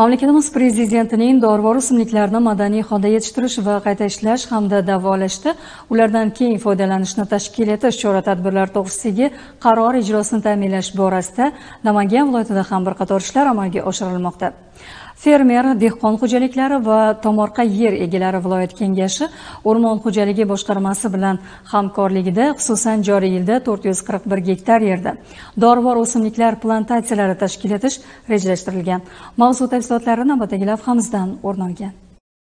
mamlakatimiz prezidentining dorivor o'simliklarni madaniy holda yetishtirish va qayta ishlash hamda davolashda ulardan keng foydalanishni tashkil etish chora tadbirlari to'g'risidagi qaror ijrosini ta'minlash borasida namangan viloyatida ham bir qator ishlar amalga oshirilmoqda fermer dehqon xo'jaliklari va tomorqa yer egalari viloyat kengashi o'rmon xo'jaligi boshqarmasi bilan hamkorligida xususan joriy yilda 441 gektar yerda dorivor o'simliklar plantatsiyalari tashkil etish rejalashtirilgan mavzu tafsilotlari navbatdagi lavhamizdan o'rin olgan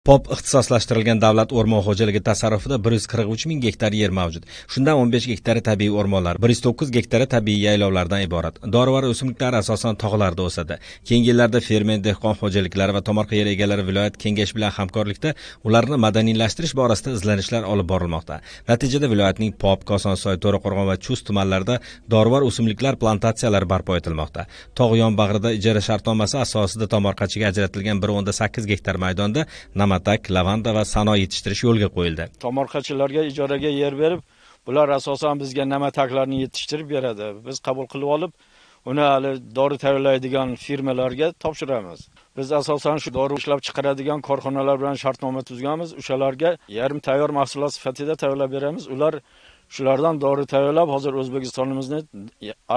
pop ixtisoslashtirilgan davlat o'rmon xo'jaligi tasarrufida bir yuz qirq uch ming gektar yer mavjud shundan o'n besh gektari tabiiy o'rmonlar bir yuz to'qqiz gektari tabiiy yaylovlardan iborat dorivor o'simliklar asosan tog'larda o'sadi keyingi yillarda fermer dehqon xo'jaliklari va tomorqa yer egalari viloyat kengashi bilan hamkorlikda ularni madaniylashtirish borasida izlanishlar olib borilmoqda natijada viloyatning pop kosonsoy to'raqo'rg'on va chust tumanlarida dorivor o'simliklar plantatsiyalari barpo etilmoqda tog' yon bag'rida ijara shartnomasi asosida tomorqachiga ajratilgan bir o'nda sakkiz gektar maydonda tamatak lavanda va sano yetishtirish yo'lga qo'yildi tomorqachilarga ijaraga yer berib bular asosan bizga namataklarni yetishtirib beradi biz qabul qilib olib uni hali dori tayyorlaydigan firmalarga topshiramiz biz asosan shu dori ishlab chiqaradigan korxonalar bilan shartnoma tuzganmiz o'shalarga yarim tayyor mahsulot sifatida tayyorlab beramiz ular shulardan dori tayyorlab hozir o'zbekistonimizni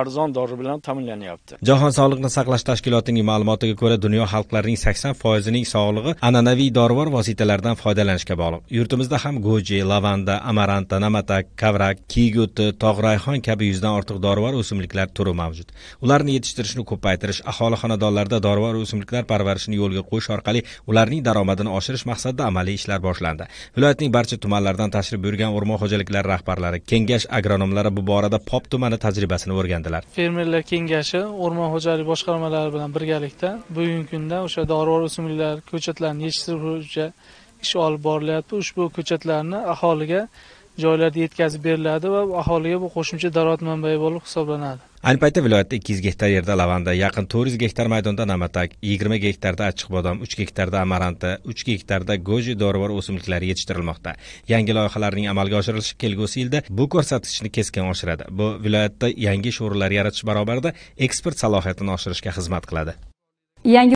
arzon dori bilan ta'minlanyapti jahon sog'liqni saqlash tashkilotining ma'lumotiga ko'ra dunyo xalqlarining sakson foizining sog'lig'i an'anaviy dorivor vositalardan foydalanishga bog'liq yurtimizda ham goji lavanda amaranta namatak kavrak kiyguti tog' rayhon kabi yuzdan ortiq dorivor o'simliklar turi mavjud ularni yetishtirishni ko'paytirish aholi xonadonlarida dorivor o'simliklar parvarishini yo'lga qo'yish orqali ularning daromadini oshirish maqsadida amaliy ishlar boshlandi viloyatning barcha tumanlaridan tashrif buyurgan o'rmon xo'jaliklari rahbarlari kengash agronomlari bu borada pop tumani tajribasini o'rgandilar fermerlar kengashi o'rmon xo'jaligi boshqarmalari bilan birgalikda bugungi kunda o'sha dorivor o'simliklar ko'chatlarini yetishtirish bo'yicha ish olib borilyapti ushbu ko'chatlarni aholiga joylarda yetkazib beriladi va aholiga bu qo'shimcha daromad manbai bo'lib hisoblanadi ayni paytda viloyatda ikki yuz gektar yerda lavanda yaqin to'rt yuz gektar maydonda namatak yigirma gektarda achchiq bodom uch gektarda amaranta uch gektarda goji dorivor o'simliklari yetishtirilmoqda yangi loyihalarning amalga oshirilishi kelgusi yilda bu ko'rsatkichni keskin oshiradi bu viloyatda yangi ish o'rinlari yaratish barobarida eksport salohiyatini oshirishga xizmat qiladi yangi